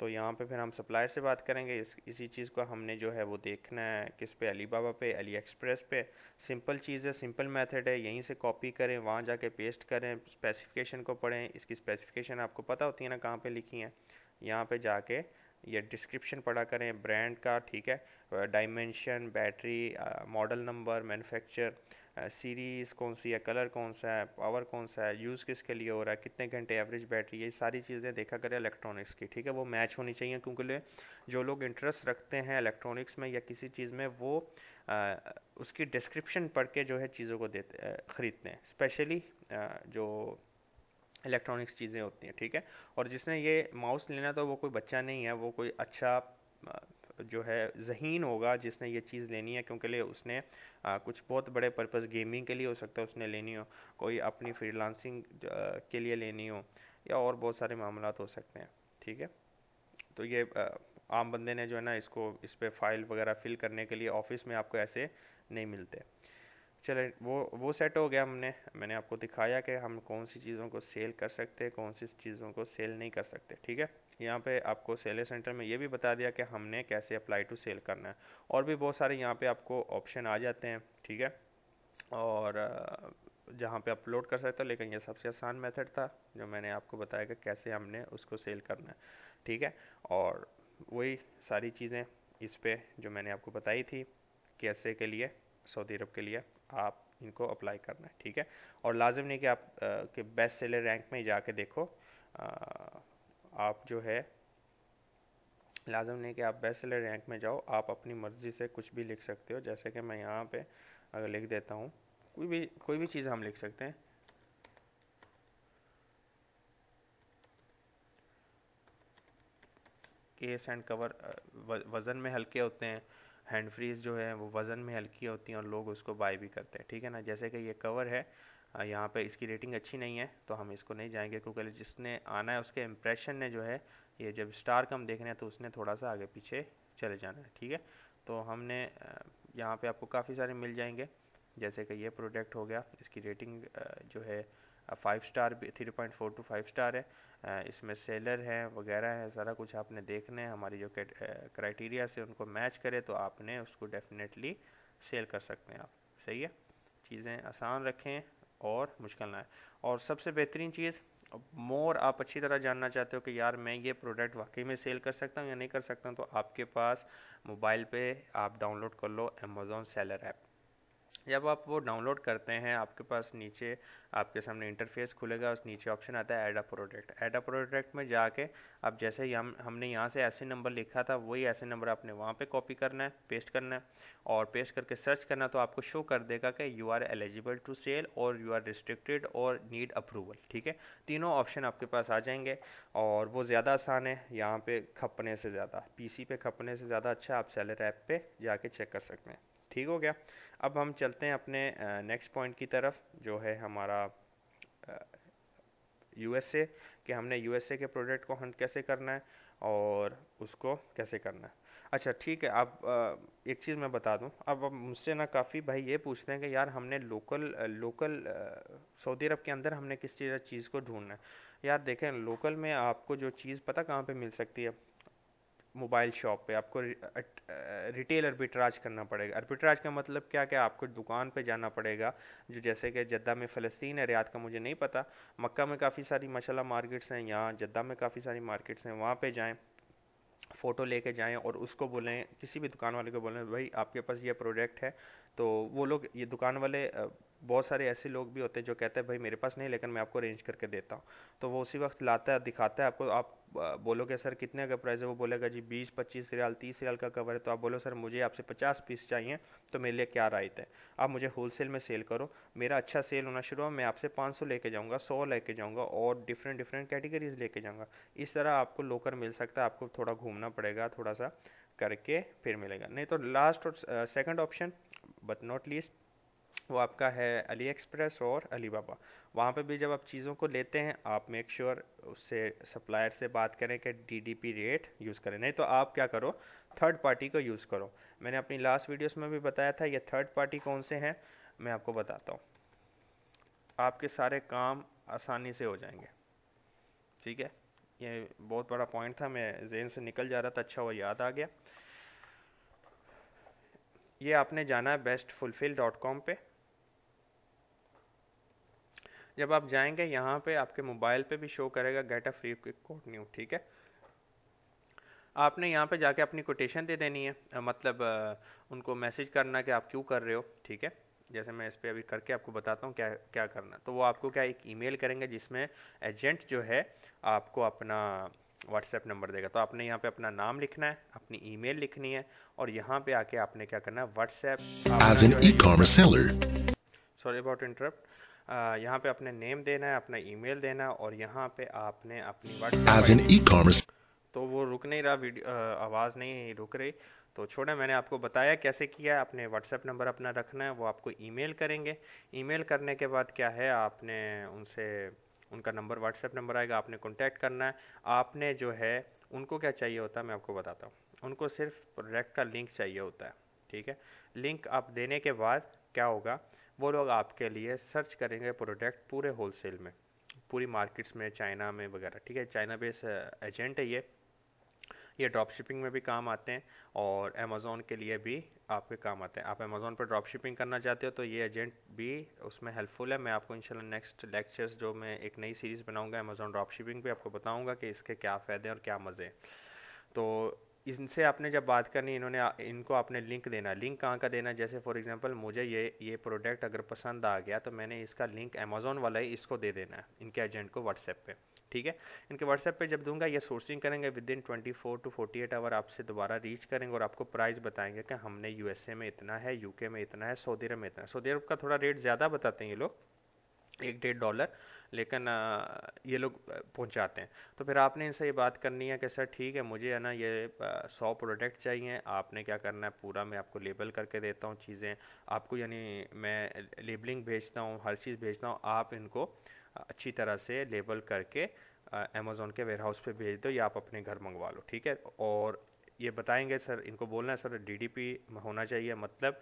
तो यहाँ पे फिर हम सप्लायर से बात करेंगे इस इसी चीज़ को हमने जो है वो देखना है किस पे अली बाबा पे अली एक्सप्रेस पे सिंपल चीज़ है सिंपल मेथड है यहीं से कॉपी करें वहाँ जाके पेस्ट करें स्पेसिफिकेशन को पढ़ें इसकी स्पेसिफिकेशन आपको पता होती है ना कहाँ पे लिखी है यहाँ पे जाके ये डिस्क्रिप्शन पढ़ा करें ब्रांड का ठीक है dimension battery model number manufacture series कौन सी है कलर कौन सा है पावर कौन सा है यूज़ किसके लिए हो रहा है कितने घंटे एवरेज बैटरी ये सारी चीज़ें देखा करें इलेक्ट्रॉनिक्स की ठीक है वो मैच होनी चाहिए क्योंकि जो लोग इंटरेस्ट रखते हैं इलेक्ट्रॉनिक्स में या किसी चीज़ में वो आ, उसकी डिस्क्रिप्शन पढ़ के जो है चीज़ों को देते ख़रीदते हैं स्पेशली जो इलेक्ट्रॉनिक्स चीज़ें होती हैं ठीक है और जिसने ये माउस लेना तो वो कोई बच्चा नहीं है वो कोई अच्छा जो है जहीन होगा जिसने ये चीज़ लेनी है क्योंकि लिए उसने आ, कुछ बहुत बड़े पर्पस गेमिंग के लिए हो सकता है उसने लेनी हो कोई अपनी फ्रीलांसिंग के लिए लेनी हो या और बहुत सारे मामला हो सकते हैं ठीक है तो ये आ, आम बंदे ने जो है ना इसको इस पर फाइल वगैरह फिल करने के लिए ऑफिस में आपको ऐसे नहीं मिलते चले वो वो सेट हो गया हमने मैंने आपको दिखाया कि हम कौन सी चीज़ों को सेल कर सकते हैं कौन सी चीज़ों को सेल नहीं कर सकते ठीक है यहाँ पे आपको सेलर सेंटर में ये भी बता दिया कि हमने कैसे अप्लाई टू सेल करना है और भी बहुत सारे यहाँ पे आपको ऑप्शन आ जाते हैं ठीक है और जहाँ पे अपलोड कर सकते हो लेकिन ये सबसे आसान मेथड था जो मैंने आपको बताया कि कैसे हमने उसको सेल करना है ठीक है और वही सारी चीज़ें इस पर जो मैंने आपको बताई थी कैसे के लिए सऊदी अरब के लिए आप इनको अप्लाई करना है ठीक है और लाजम नहीं कि आप आ, के बेस्ट सेलर रैंक में ही जाके देखो आ, आप जो है लाजम नहीं कि आप बेस्ट रैंक में जाओ आप अपनी मर्ज़ी से कुछ भी लिख सकते हो जैसे कि मैं यहाँ पे अगर लिख देता हूँ कोई भी कोई भी चीज़ हम लिख सकते हैं केस एंड कवर वज़न में हल्के होते हैं हैंड फ्रीज जो है वो वज़न में हल्की होती हैं और लोग उसको बाय भी करते हैं ठीक है ना जैसे कि ये कवर है यहाँ पे इसकी रेटिंग अच्छी नहीं है तो हम इसको नहीं जाएंगे क्योंकि जिसने आना है उसके इम्प्रेशन ने जो है ये जब स्टार कम देख रहे हैं तो उसने थोड़ा सा आगे पीछे चले जाना है ठीक है तो हमने यहाँ पे आपको काफ़ी सारे मिल जाएंगे जैसे कि ये प्रोडक्ट हो गया इसकी रेटिंग जो है फाइव स्टार भी three point four two five star है इसमें सेलर हैं वगैरह हैं सारा कुछ आपने देखने हैं हमारी जो क्राइटेरिया से उनको मैच करे तो आपने उसको डेफिनेटली सेल कर सकते हैं आप सही है चीज़ें आसान रखें और मुश्किल ना है और सबसे बेहतरीन चीज़ मोर आप अच्छी तरह जानना चाहते हो कि यार मैं ये प्रोडक्ट वाकई में सेल कर सकता हूँ या नहीं कर सकता हूँ तो आपके पास मोबाइल पे आप डाउनलोड कर लो अमेज़ोन सेलर ऐप जब आप वो डाउनलोड करते हैं आपके पास नीचे आपके सामने इंटरफेस खुलेगा उस नीचे ऑप्शन आता है एडा प्रोडक्ट एडा प्रोडक्ट में जाके आप जैसे ही हम हमने यहाँ से ऐसे नंबर लिखा था वही ऐसे नंबर आपने वहाँ पे कॉपी करना है पेस्ट करना है और पेस्ट करके सर्च करना तो आपको शो कर देगा कि you are eligible to sell और यू आर रिस्ट्रिक्टेड और नीड अप्रूवल ठीक है तीनों ऑप्शन आपके पास आ जाएंगे और वो ज़्यादा आसान है यहाँ पर खपने से ज़्यादा पी पे खपने से ज़्यादा अच्छा आप सेलर ऐप पर जाके चेक कर सकते हैं ठीक हो गया अब हम चलते हैं अपने नेक्स्ट पॉइंट की तरफ जो है हमारा यूएसए कि हमने यूएसए के प्रोडक्ट को हंट कैसे करना है और उसको कैसे करना है अच्छा ठीक है अब एक चीज़ मैं बता दूं अब मुझसे ना काफ़ी भाई ये पूछते हैं कि यार हमने लोकल लोकल सऊदी अरब के अंदर हमने किस चीज़ चीज़ को ढूंढना है यार देखें लोकल में आपको जो चीज़ पता कहाँ पे मिल सकती है मोबाइल शॉप पे आपको रिटेल अर्बिट्राज करना पड़ेगा अर्बिट्राज का मतलब क्या क्या आपको दुकान पे जाना पड़ेगा जो जैसे कि जद्दा में फ़लस्तीन है रियाद का मुझे नहीं पता मक्का में काफ़ी सारी मशाला मार्केट्स हैं यहाँ जद्दा में काफ़ी सारी मार्केट्स हैं वहाँ पे जाएं फ़ोटो लेके जाएं और उसको बोलें किसी भी दुकान वाले को बोलें भाई आपके पास ये प्रोडक्ट है तो वो लोग ये दुकान वाले बहुत सारे ऐसे लोग भी होते हैं जो कहते हैं भाई मेरे पास नहीं लेकिन मैं आपको अरेंज करके देता हूँ तो वो उसी वक्त लाता है दिखाता है आपको आप बोलोगे सर कितने का प्राइस है वो बोलेगा जी बीस पच्चीस रियाल तीस रियाल का कवर है तो आप बोलो सर मुझे आपसे पचास पीस चाहिए तो मेरे लिए क्या राइट है आप मुझे होलसेल में सेल करो मेरा अच्छा सेल होना शुरू हो मैं आपसे पाँच सौ लेके जाऊँगा सौ लेके जाऊँगा और डिफरेंट डिफरेंट कैटेगरीज लेके जाऊँगा इस तरह आपको लोकर मिल सकता है आपको थोड़ा घूमना पड़ेगा थोड़ा सा करके फिर मिलेगा नहीं तो लास्ट और second option but not least वो आपका है अली एक्सप्रेस और अली बाबा वहाँ पर भी जब आप चीज़ों को लेते हैं आप मेक श्योर sure उससे सप्लायर से बात करें कि डीडीपी रेट यूज़ करें नहीं तो आप क्या करो थर्ड पार्टी को यूज़ करो मैंने अपनी लास्ट वीडियोस में भी बताया था ये थर्ड पार्टी कौन से हैं मैं आपको बताता हूँ आपके सारे काम आसानी से हो जाएंगे ठीक है ये बहुत बड़ा पॉइंट था मैं जेन से निकल जा रहा था अच्छा वो याद आ गया ये आपने जाना है बेस्ट फुलफिल डॉट कॉम पर जब आप जाएंगे यहाँ पे आपके मोबाइल पे भी शो करेगा get a free code new ठीक है आपने यहाँ पे जाके अपनी कोटेशन दे देनी है मतलब उनको मैसेज करना कि आप क्यों कर रहे हो ठीक है जैसे मैं इस पर अभी करके आपको बताता हूँ क्या क्या करना तो वो आपको क्या एक ईमेल करेंगे जिसमें एजेंट जो है आपको अपना व्हाट्सएप नंबर देगा तो आपने यहाँ पे अपना नाम लिखना है अपनी ईमेल लिखनी है और यहाँ पे आके आपने क्या करना है व्हाट्सएप सॉरी अबाउट इंटरप्ट यहाँ पे अपने नेम देना है अपना ईमेल देना है और यहाँ पे आपने अपनी वाट्स तो वो रुक नहीं रहा वीडियो आवाज़ नहीं रुक रही तो छोड़े मैंने आपको बताया कैसे किया है अपने व्हाट्सएप नंबर अपना रखना है वो आपको ईमेल करेंगे ईमेल करने के बाद क्या है आपने उनसे उनका नंबर व्हाट्सएप नंबर आएगा आपने कॉन्टैक्ट करना है आपने जो है उनको क्या चाहिए होता है मैं आपको बताता हूँ उनको सिर्फ प्रोडक्ट का लिंक चाहिए होता है ठीक है लिंक आप देने के बाद क्या होगा वो लोग आपके लिए सर्च करेंगे प्रोडक्ट पूरे होलसेल में पूरी मार्केट्स में चाइना में वगैरह ठीक है चाइना बेस एजेंट है ये ये ड्रॉप शिपिंग में भी काम आते हैं और अमेज़ोन के लिए भी आपके काम आते हैं आप अमेज़ोन पर ड्रॉप शिपिंग करना चाहते हो तो ये एजेंट भी उसमें हेल्पफुल है मैं आपको इंशाल्लाह नेक्स्ट लेक्चर्स जो मैं एक नई सीरीज़ बनाऊंगा अमेज़ोन ड्रॉप शिपिंग भी आपको बताऊंगा कि इसके क्या फ़ायदे और क्या मज़े हैं तो इनसे आपने जब बात करनी इन्होंने इनको आपने लिंक देना लिंक कहाँ का देना जैसे फॉर एग्जांपल मुझे ये ये प्रोडक्ट अगर पसंद आ गया तो मैंने इसका लिंक अमेजोन वाला ही इसको दे देना है इनके एजेंट को व्हाट्सएप पे ठीक है इनके व्हाट्सएप पे जब दूंगा ये सोर्सिंग करेंगे within twenty four to forty eight hour आपसे दोबारा रीच करेंगे और आपको प्राइस बताएंगे कि हमने यू में इतना है यूके में इतना है सऊदी अरब में इतना है सऊदी अरब का थोड़ा रेट ज़्यादा बताते हैं ये लोग एक डेढ़ डॉलर लेकिन ये लोग पहुंचाते हैं तो फिर आपने इनसे ये बात करनी है कि सर ठीक है मुझे है ना ये सौ प्रोडक्ट चाहिए आपने क्या करना है पूरा मैं आपको लेबल करके देता हूँ चीज़ें आपको यानी मैं लेबलिंग भेजता हूँ हर चीज़ भेजता हूँ आप इनको अच्छी तरह से लेबल करके अमेज़ोन के वेयर हाउस पर भेज दो या आप अपने घर मंगवा लो ठीक है और ये बताएंगे सर इनको बोलना है सर डीडीपी होना चाहिए मतलब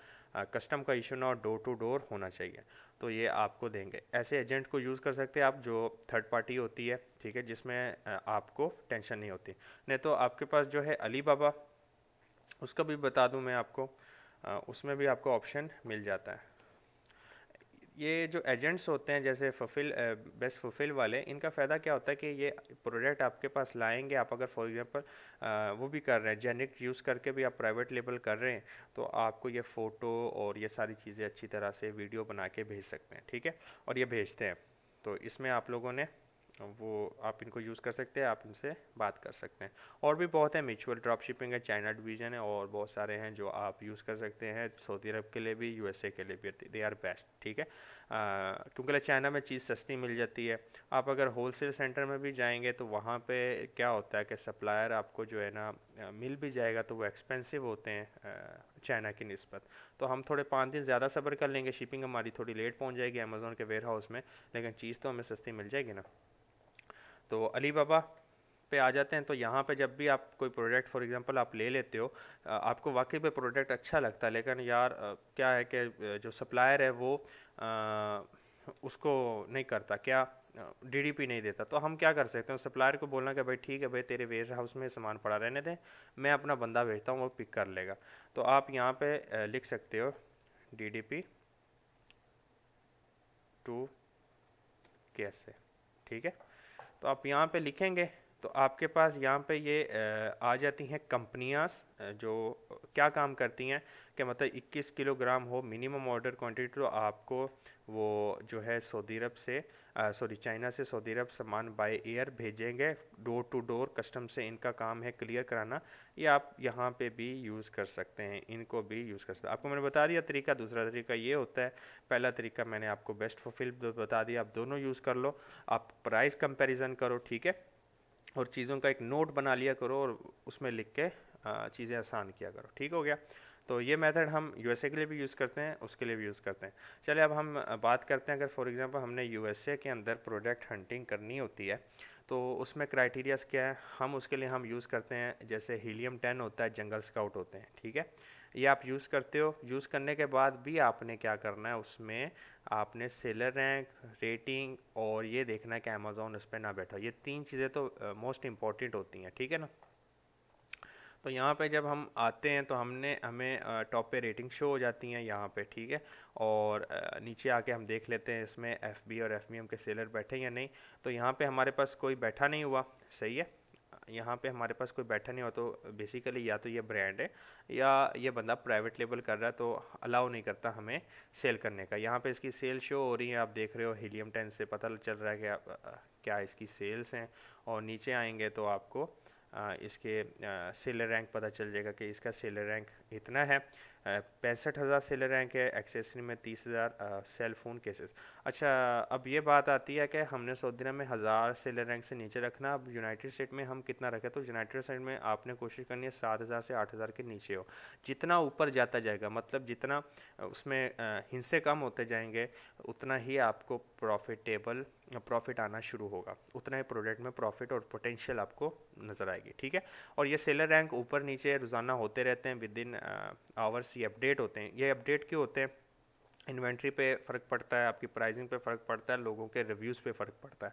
कस्टम का इशू ना डोर टू डोर होना चाहिए तो ये आपको देंगे ऐसे एजेंट को यूज़ कर सकते हैं आप जो थर्ड पार्टी होती है ठीक है जिसमें आपको टेंशन नहीं होती नहीं तो आपके पास जो है अली बाबा उसका भी बता दूँ मैं आपको उसमें भी आपको ऑप्शन मिल जाता है ये जो एजेंट्स होते हैं जैसे फुलफिल बेस्ट फुलफिल वाले इनका फ़ायदा क्या होता है कि ये प्रोडक्ट आपके पास लाएंगे आप अगर फॉर एग्जांपल वो भी कर रहे हैं जेनिक यूज़ करके भी आप प्राइवेट लेबल कर रहे हैं तो आपको ये फ़ोटो और ये सारी चीज़ें अच्छी तरह से वीडियो बना के भेज सकते हैं ठीक है और ये भेजते हैं तो इसमें आप लोगों ने तो वो आप इनको यूज़ कर सकते हैं आप इनसे बात कर सकते हैं और भी बहुत है म्यूचुअल ड्रॉप शिपिंग है चाइना डिवीज़न है और बहुत सारे हैं जो आप यूज़ कर सकते हैं सऊदी अरब के लिए भी यूएसए के लिए भी दे आर बेस्ट ठीक है क्योंकि चाइना में चीज़ सस्ती मिल जाती है आप अगर होलसेल सेंटर में भी जाएंगे तो वहाँ पर क्या होता है कि सप्लायर आपको जो है ना मिल भी जाएगा तो वो एक्सपेंसिव होते हैं चाइना की नस्बत तो हम थोड़े पाँच दिन ज़्यादा सफ़र कर लेंगे शिपिंग हमारी थोड़ी लेट पहुँच जाएगी अमेज़ोन के वेयर हाउस में लेकिन चीज़ तो हमें सस्ती मिल जाएगी ना तो अली बाबा पे आ जाते हैं तो यहाँ पे जब भी आप कोई प्रोडक्ट फॉर एग्जांपल आप ले लेते हो आपको वाकई में प्रोडक्ट अच्छा लगता है लेकिन यार क्या है कि जो सप्लायर है वो आ, उसको नहीं करता क्या डीडीपी नहीं देता तो हम क्या कर सकते हैं सप्लायर को बोलना कि भाई ठीक है भाई तेरे वेयर हाउस में सामान पड़ा रहने दें मैं अपना बंदा भेजता हूँ वो पिक कर लेगा तो आप यहाँ पे लिख सकते हो डीडीपी टू कैसे ठीक है तो आप यहाँ पे लिखेंगे तो आपके पास यहाँ पे ये आ जाती हैं कंपनियाँ जो क्या काम करती हैं कि मतलब 21 किलोग्राम हो मिनिमम ऑर्डर क्वांटिटी तो आपको वो जो है सऊदी अरब से सॉरी चाइना से सऊदी अरब सामान बाय एयर भेजेंगे डोर टू डोर कस्टम से इनका काम है क्लियर कराना ये आप यहाँ पे भी यूज़ कर सकते हैं इनको भी यूज़ कर सकते हैं आपको मैंने बता दिया तरीका दूसरा तरीका ये होता है पहला तरीका मैंने आपको बेस्ट फुलफिल बता दिया आप दोनों यूज़ कर लो आप प्राइस कंपेरिजन करो ठीक है और चीज़ों का एक नोट बना लिया करो और उसमें लिख के चीज़ें आसान किया करो ठीक हो गया तो ये मेथड हम यूएसए के लिए भी यूज़ करते हैं उसके लिए भी यूज़ करते हैं चलिए अब हम बात करते हैं अगर फॉर एग्जांपल हमने यूएसए के अंदर प्रोडक्ट हंटिंग करनी होती है तो उसमें क्राइटेरियाज क्या है हम उसके लिए हम यूज़ करते हैं जैसे हीलियम टेन होता है जंगल स्काउट होते हैं ठीक है ये आप यूज़ करते हो यूज़ करने के बाद भी आपने क्या करना है उसमें आपने सेलर रैंक रेटिंग और ये देखना है कि अमेज़ोन उस पर ना बैठा ये तीन चीज़ें तो मोस्ट इम्पॉर्टेंट होती हैं ठीक है ना तो यहाँ पे जब हम आते हैं तो हमने हमें टॉप पे रेटिंग शो हो जाती हैं यहाँ पे ठीक है और नीचे आके हम देख लेते हैं इसमें एफ और एफ के सेलर बैठे या नहीं तो यहाँ पर हमारे पास कोई बैठा नहीं हुआ सही है यहाँ पे हमारे पास कोई बैठा नहीं हो तो बेसिकली या तो ये ब्रांड है या ये बंदा प्राइवेट लेबल कर रहा है तो अलाउ नहीं करता हमें सेल करने का यहाँ पे इसकी सेल शो हो रही है आप देख रहे हो हीलियम टेन से पता चल रहा है कि क्या इसकी सेल्स हैं और नीचे आएंगे तो आपको इसके सेलर रैंक पता चल जाएगा कि इसका सेलर रैंक इतना है पैंसठ हज़ार सेलर रैंक है एक्सेसरी में तीस हज़ार सेल फ़ोन केसेस अच्छा अब ये बात आती है कि हमने सऊदी अरब में हज़ार सेलर रैंक से नीचे रखना अब यूनाइटेड स्टेट में हम कितना रखें तो यूनाइटेड स्टेट में आपने कोशिश करनी है सात हज़ार से आठ हज़ार के नीचे हो जितना ऊपर जाता जाएगा मतलब जितना उसमें हिंसे कम होते जाएंगे उतना ही आपको प्रॉफिटेबल प्रॉफिट आना शुरू होगा उतना ही प्रोडक्ट में प्रॉफिट और पोटेंशियल आपको नज़र आएगी ठीक है और ये सेलर रैंक ऊपर नीचे रोज़ाना होते रहते हैं विद इन आवर्स ये अपडेट होते हैं ये अपडेट क्यों होते हैं इन्वेंट्री पे फ़र्क पड़ता है आपकी प्राइसिंग पे फ़र्क पड़ता है लोगों के रिव्यूज़ पे फ़र्क पड़ता है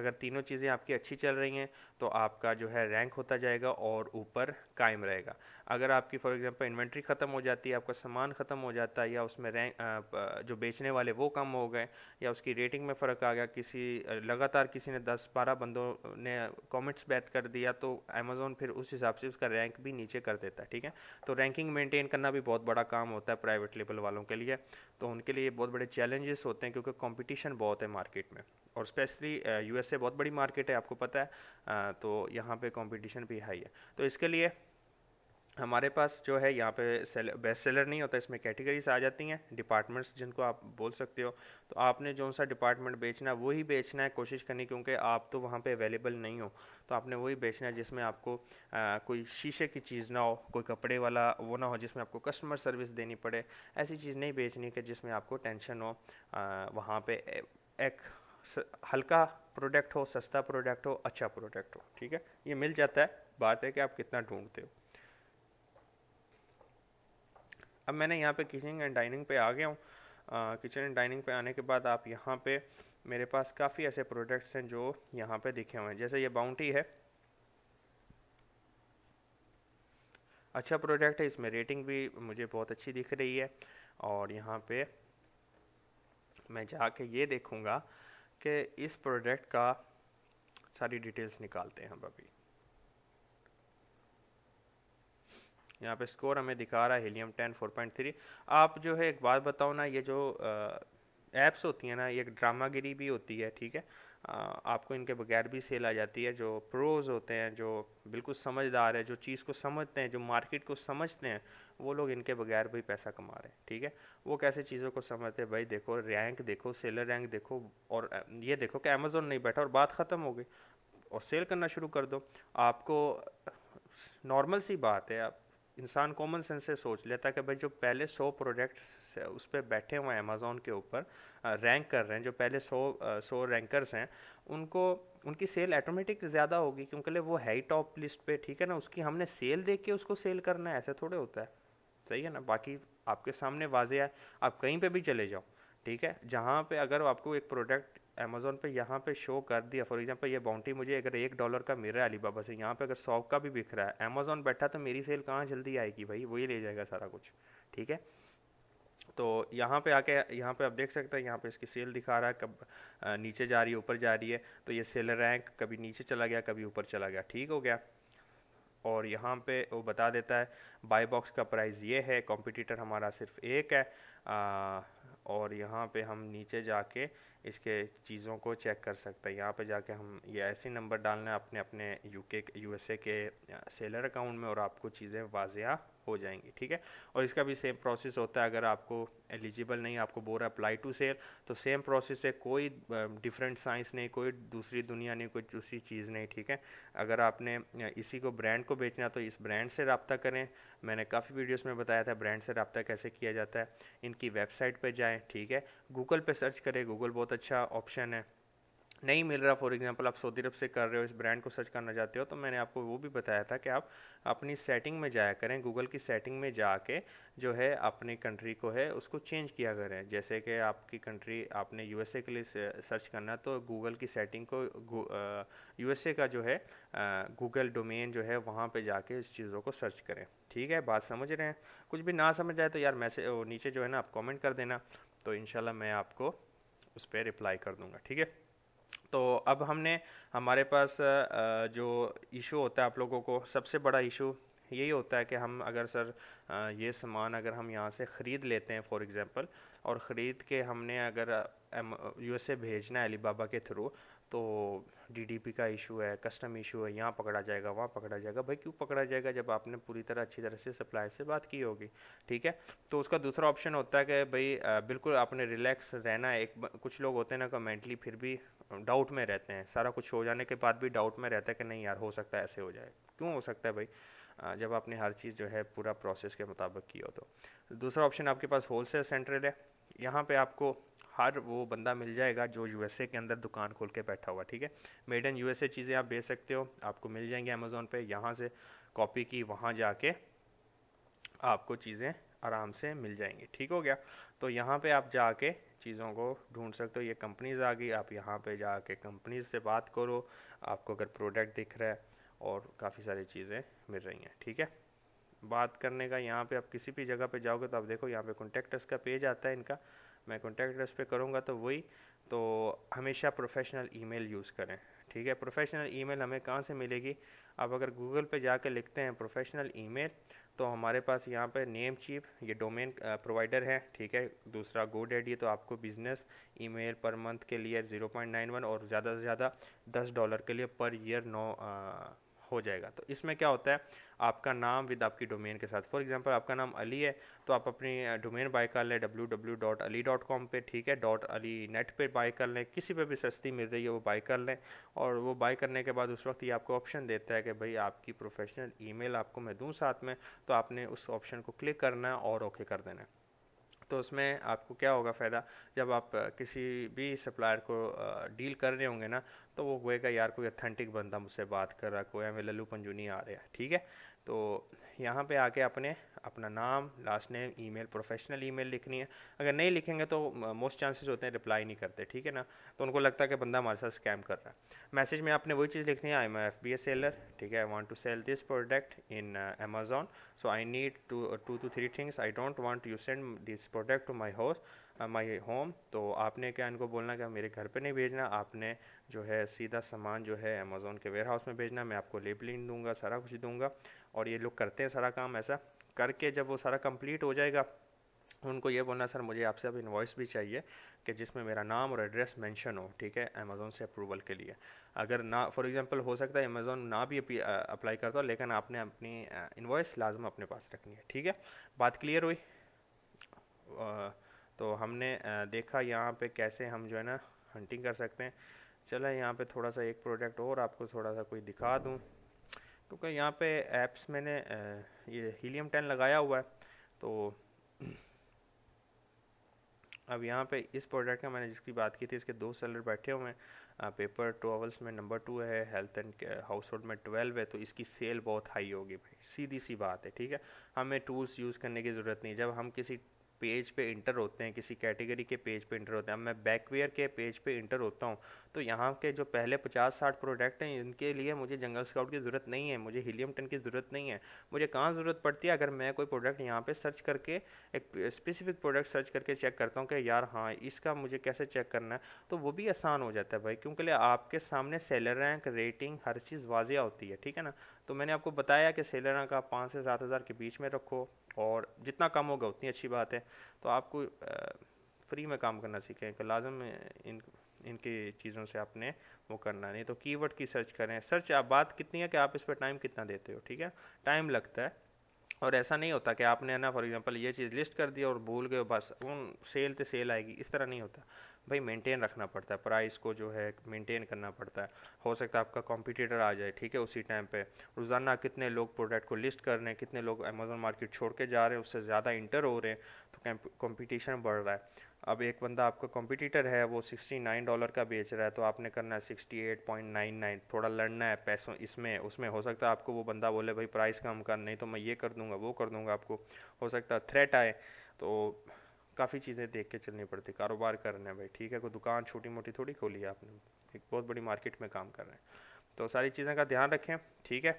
अगर तीनों चीज़ें आपकी अच्छी चल रही हैं तो आपका जो है रैंक होता जाएगा और ऊपर कायम रहेगा अगर आपकी फॉर एग्जांपल इन्वेंट्री ख़त्म हो जाती है आपका सामान ख़त्म हो जाता है या उसमें रैंक जो बेचने वाले वो कम हो गए या उसकी रेटिंग में फ़र्क आ गया किसी लगातार किसी ने दस बारह बंदों ने कॉमेंट्स बैत कर दिया तो अमेज़ोन फिर उस हिसाब से उसका रैंक भी नीचे कर देता है ठीक है तो रैंकिंग मेनटेन करना भी बहुत बड़ा काम होता है प्राइवेट लेवल वालों के लिए तो उनके लिए बहुत बड़े चैलेंजेस होते हैं क्योंकि कंपटीशन बहुत है मार्केट में और स्पेशली यूएसए बहुत बड़ी मार्केट है आपको पता है तो यहाँ पे कंपटीशन भी हाई है तो इसके लिए हमारे पास जो है यहाँ पे सेल बेस्ट सेलर नहीं होता इसमें कैटेगरीज आ जाती हैं डिपार्टमेंट्स जिनको आप बोल सकते हो तो आपने जो सा डिपार्टमेंट बेचना है वही बेचना है कोशिश करनी क्योंकि आप तो वहाँ पे अवेलेबल नहीं हो तो आपने वही बेचना है जिसमें आपको आ, कोई शीशे की चीज़ ना हो कोई कपड़े वाला वो ना हो जिसमें आपको कस्टमर सर्विस देनी पड़े ऐसी चीज़ नहीं बेचनी कि जिसमें आपको टेंशन हो वहाँ पर एक हल्का प्रोडक्ट हो सस्ता प्रोडक्ट हो अच्छा प्रोडक्ट हो ठीक है ये मिल जाता है बात है कि आप कितना ढूंढते हो अब मैंने यहाँ पे किचन एंड डाइनिंग पे आ गया हूँ किचन एंड डाइनिंग पे आने के बाद आप यहाँ पे मेरे पास काफ़ी ऐसे प्रोडक्ट्स हैं जो यहाँ पे दिखे हुए हैं जैसे ये बाउंटी है अच्छा प्रोडक्ट है इसमें रेटिंग भी मुझे बहुत अच्छी दिख रही है और यहाँ पे मैं जाके ये देखूँगा कि इस प्रोडक्ट का सारी डिटेल्स निकालते हैं हम अभी यहाँ पे स्कोर हमें दिखा रहा है helium ten four point three आप जो है एक बात बताओ ना ये जो ऐप्स होती हैं ना ये ड्रामागिरी भी होती है ठीक है आपको इनके बगैर भी सेल आ जाती है जो प्रोज होते हैं जो बिल्कुल समझदार है जो चीज़ को समझते हैं जो मार्केट को समझते हैं वो लोग इनके बगैर भी पैसा कमा रहे हैं ठीक है वो कैसे चीज़ों को समझते हैं भाई देखो रैंक देखो सेलर रैंक देखो और ये देखो कि अमेज़ोन नहीं बैठा और बात ख़त्म हो गई और सेल करना शुरू कर दो आपको नॉर्मल सी बात है आप इंसान कॉमन सेंस से सोच लेता है कि भाई जो पहले सौ प्रोजेक्ट उस पर बैठे हुए हैं अमेज़ोन के ऊपर रैंक कर रहे हैं जो पहले सौ सौ रैंकर्स हैं उनको उनकी सेल ऑटोमेटिक ज़्यादा होगी क्योंकि वो है ही टॉप लिस्ट पे ठीक है ना उसकी हमने सेल देख के उसको सेल करना है ऐसे थोड़े होता है सही है ना बाकी आपके सामने वाजह है आप कहीं पर भी चले जाओ ठीक है जहाँ पे अगर आपको एक प्रोडक्ट अमेज़ोन पे यहाँ पे शो कर दिया फॉर एग्जांपल ये बाउंटी मुझे अगर एक डॉलर का मिल रहा है अलीबाबा से यहाँ पे अगर सौ का भी बिक रहा है अमेज़ोन बैठा तो मेरी सेल कहाँ जल्दी आएगी भाई वही ले जाएगा सारा कुछ ठीक है तो यहाँ पे आके यहाँ पे आप देख सकते हैं यहाँ पे इसकी सेल दिखा रहा है कब नीचे जा रही है ऊपर जा रही है तो ये सेल रैंक कभी नीचे चला गया कभी ऊपर चला गया ठीक हो गया और यहाँ पे वो बता देता है बाय बॉक्स का प्राइस ये है कॉम्पिटिटर हमारा सिर्फ एक है आ, और यहाँ पे हम नीचे जाके इसके चीज़ों को चेक कर सकते हैं यहाँ पे जाके हम ये ऐसे नंबर डालना है अपने अपने यूके यूएसए के सेलर अकाउंट में और आपको चीज़ें वाजिया हो जाएंगी ठीक है और इसका भी सेम प्रोसेस होता है अगर आपको एलिजिबल नहीं आपको बोर अप्लाई टू सेल तो सेम प्रोसेस है कोई डिफरेंट साइंस नहीं कोई दूसरी दुनिया नहीं कोई दूसरी चीज़ नहीं ठीक है अगर आपने इसी को ब्रांड को बेचना तो इस ब्रांड से रबता करें मैंने काफ़ी वीडियोस में बताया था ब्रांड से रबता कैसे किया जाता है इनकी वेबसाइट पर जाएँ ठीक है गूगल पर सर्च करें गूगल बहुत अच्छा ऑप्शन है नहीं मिल रहा फॉर एग्जांपल आप सऊदी अरब से कर रहे हो इस ब्रांड को सर्च करना चाहते हो तो मैंने आपको वो भी बताया था कि आप अपनी सेटिंग में जाया करें गूगल की सेटिंग में जाके जो है अपनी कंट्री को है उसको चेंज किया करें जैसे कि आपकी कंट्री आपने यूएसए के लिए सर्च करना तो गूगल की सेटिंग को यूएसए का जो है गूगल डोमेन जो है वहाँ पर जाके इस चीज़ों को सर्च करें ठीक है बात समझ रहे हैं कुछ भी ना समझ आए तो यार मैसेज नीचे जो है ना आप कॉमेंट कर देना तो इन मैं आपको उस पर रिप्लाई कर दूँगा ठीक है तो अब हमने हमारे पास जो इशू होता है आप लोगों को सबसे बड़ा इशू यही होता है कि हम अगर सर ये सामान अगर हम यहाँ से ख़रीद लेते हैं फॉर एग्ज़ाम्पल और ख़रीद के हमने अगर यू एस ए भेजना है अलीबाबा के थ्रू तो डीडीपी का इशू है कस्टम इशू है यहाँ पकड़ा जाएगा वहाँ पकड़ा जाएगा भाई क्यों पकड़ा जाएगा जब आपने पूरी तरह अच्छी तरह से सप्लायर से बात की होगी ठीक है तो उसका दूसरा ऑप्शन होता है कि भाई बिल्कुल आपने रिलैक्स रहना है एक कुछ लोग होते हैं ना कमेंटली फिर भी डाउट में रहते हैं सारा कुछ हो जाने के बाद भी डाउट में रहता है कि नहीं यार हो सकता है ऐसे हो जाए क्यों हो सकता है भाई जब आपने हर चीज़ जो है पूरा प्रोसेस के मुताबिक की हो तो दूसरा ऑप्शन आपके पास होल सेल सेंटर है यहाँ पे आपको हर वो बंदा मिल जाएगा जो यूएसए के अंदर दुकान खोल के बैठा हुआ ठीक है मेड इन यूएसए चीज़ें आप बेच सकते हो आपको मिल जाएंगी अमेज़ोन पे यहाँ से कॉपी की वहाँ जाके आपको चीज़ें आराम से मिल जाएंगी ठीक हो गया तो यहाँ पे आप जाके चीज़ों को ढूंढ सकते हो ये कंपनीज आ गई आप यहाँ पे जाके कंपनीज से बात करो आपको अगर प्रोडक्ट दिख रहा है और काफ़ी सारी चीज़ें मिल रही हैं ठीक है बात करने का यहाँ पे आप किसी भी जगह पे जाओगे तो आप देखो यहाँ पे कॉन्टेक्टर्स का पेज आता है इनका मैं कॉन्टेक्टर्स पे करूँगा तो वही तो हमेशा प्रोफेशनल ईमेल यूज़ करें ठीक है प्रोफेशनल ईमेल हमें कहाँ से मिलेगी आप अगर गूगल पे जाकर लिखते हैं प्रोफेशनल ईमेल तो हमारे पास यहाँ पर नेम चीप ये डोमेन प्रोवाइडर है ठीक है दूसरा गो ये तो आपको बिजनेस ईमेल पर मंथ के लिए 0.91 और ज़्यादा से ज़्यादा 10 डॉलर के लिए पर ईयर नौ हो जाएगा तो इसमें क्या होता है आपका नाम विद आपकी डोमेन के साथ फॉर एग्जांपल आपका नाम अली है तो आप अपनी डोमेन बाय कर लें W W dot Ali dot com पर ठीक है डॉट अली नेट पर बाय कर लें किसी पर भी सस्ती मिल रही है वो बाय कर लें और वो बाय करने के बाद उस वक्त ये आपको ऑप्शन देता है कि भाई आपकी प्रोफेशनल ईमेल आपको मैं दूँ साथ में तो आपने उस ऑप्शन को क्लिक करना है और ओके कर देना है तो उसमें आपको क्या होगा फ़ायदा जब आप किसी भी सप्लायर को डील कर रहे होंगे ना तो वो होएगा यार कोई अथेंटिक बंदा मुझसे बात कर रहा कोई हमें लल्लू पंजूनी आ रहा है ठीक है तो यहाँ पे आके अपने अपना नाम last name email professional email लिखनी है अगर नहीं लिखेंगे तो मोस्ट चांसेस होते हैं रिप्लाई नहीं करते ठीक है ना तो उनको लगता है कि बंदा हमारे साथ स्कैम कर रहा है मैसेज में आपने वही चीज़ लिखनी है I am F B A seller ठीक है I want to sell this product in Amazon so I need to to two three things I don't want you send this product to my house my home तो आपने क्या इनको बोलना क्या मेरे घर पर नहीं भेजना आपने जो है सीधा सामान जो है अमेज़ोन के वेयर हाउस में भेजना मैं आपको लेबलिंग दूंगा सारा कुछ दूंगा और ये लोग करते हैं सारा काम ऐसा करके जब वो सारा कंप्लीट हो जाएगा उनको ये बोलना सर मुझे आपसे अब इन्वाइस भी चाहिए कि जिसमें मेरा नाम और एड्रेस मेंशन हो ठीक है अमेज़ोन से अप्रूवल के लिए अगर ना फॉर एग्जांपल हो सकता है अमेज़ोन ना भी अप्लाई करता हो लेकिन आपने अपनी इन्वाइस लाजम अपने पास रखनी है ठीक है बात क्लियर हुई तो हमने देखा यहाँ पे कैसे हम जो है ना हंटिंग कर सकते हैं चलें यहाँ पे थोड़ा सा एक प्रोडक्ट और आपको थोड़ा सा कोई दिखा दूँ क्योंकि यहाँ पे एप्स मैंने ये हीलियम टेन लगाया हुआ है तो अब यहाँ पे इस प्रोडक्ट का मैंने जिसकी बात की थी इसके दो सेलर बैठे हुए हैं पेपर टोवल्स में नंबर टू है हेल्थ एंड हाउस होल्ड में ट्वेल्व है तो इसकी सेल बहुत हाई होगी भाई सीधी सी बात है ठीक है हमें टूल्स यूज़ करने की ज़रूरत नहीं जब हम किसी पेज पे इंटर होते हैं किसी कैटेगरी के पेज पे इंटर होते हैं अब मैं बैकवेयर के पेज पे इंटर होता हूँ तो यहाँ के जो पहले पचास साठ प्रोडक्ट हैं इनके लिए मुझे जंगल स्काउट की ज़रूरत नहीं है मुझे हीलियम टन की ज़रूरत नहीं है मुझे कहाँ ज़रूरत पड़ती है अगर मैं कोई प्रोडक्ट यहाँ पर सर्च करके एक स्पेसिफिक प्रोडक्ट सर्च करके चेक करता हूँ कि यार हाँ इसका मुझे कैसे चेक करना है तो वो भी आसान हो जाता है भाई क्योंकि आपके सामने सेलर रैंक रेटिंग हर चीज़ वाजिया होती है ठीक है ना तो मैंने आपको बताया कि सेलर का पाँच से सात हज़ार के बीच में रखो और जितना कम होगा उतनी अच्छी बात है तो आपको फ्री में काम करना सीखें कि लाजम इन इनकी चीज़ों से आपने वो करना नहीं तो कीवर्ड की सर्च करें सर्च आप बात कितनी है कि आप इस पर टाइम कितना देते हो ठीक है टाइम लगता है और ऐसा नहीं होता कि आपने ना फॉर एग्जांपल ये चीज़ लिस्ट कर दी और भूल गए बस उन सेल तो सेल आएगी इस तरह नहीं होता भाई मेंटेन रखना पड़ता है प्राइस को जो है मेंटेन करना पड़ता है हो सकता है आपका कॉम्पिटिटर आ जाए ठीक है उसी टाइम पे रोज़ाना कितने लोग प्रोडक्ट को लिस्ट कर रहे हैं कितने लोग अमेजोन मार्केट छोड़ के जा रहे हैं उससे ज़्यादा इंटर हो रहे हैं तो कॉम्पिटिशन बढ़ रहा है अब एक बंदा आपका कॉम्पिटिटर है वो 69 डॉलर का बेच रहा है तो आपने करना है 68.99 थोड़ा लड़ना है पैसों इसमें उसमें हो सकता है आपको वो बंदा बोले भाई प्राइस कम कर नहीं तो मैं ये कर दूंगा वो कर दूंगा आपको हो सकता है थ्रेट आए तो काफ़ी चीज़ें देख के चलनी पड़ती कारोबार रहे हैं भाई ठीक है कोई दुकान छोटी मोटी थोड़ी खोली है आपने एक बहुत बड़ी मार्केट में काम कर रहे हैं तो सारी चीज़ें का ध्यान रखें ठीक है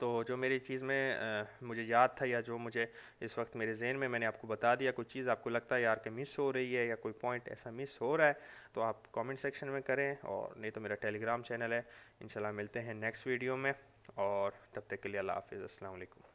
तो जो मेरी चीज़ में आ, मुझे याद था या जो मुझे इस वक्त मेरे जहन में मैंने आपको बता दिया कोई चीज़ आपको लगता है यार के मिस हो रही है या कोई पॉइंट ऐसा मिस हो रहा है तो आप कमेंट सेक्शन में करें और नहीं तो मेरा टेलीग्राम चैनल है इंशाल्लाह मिलते हैं नेक्स्ट वीडियो में और तब तक के लिए अल्लाह हाफिज़ अस्सलाम वालेकुम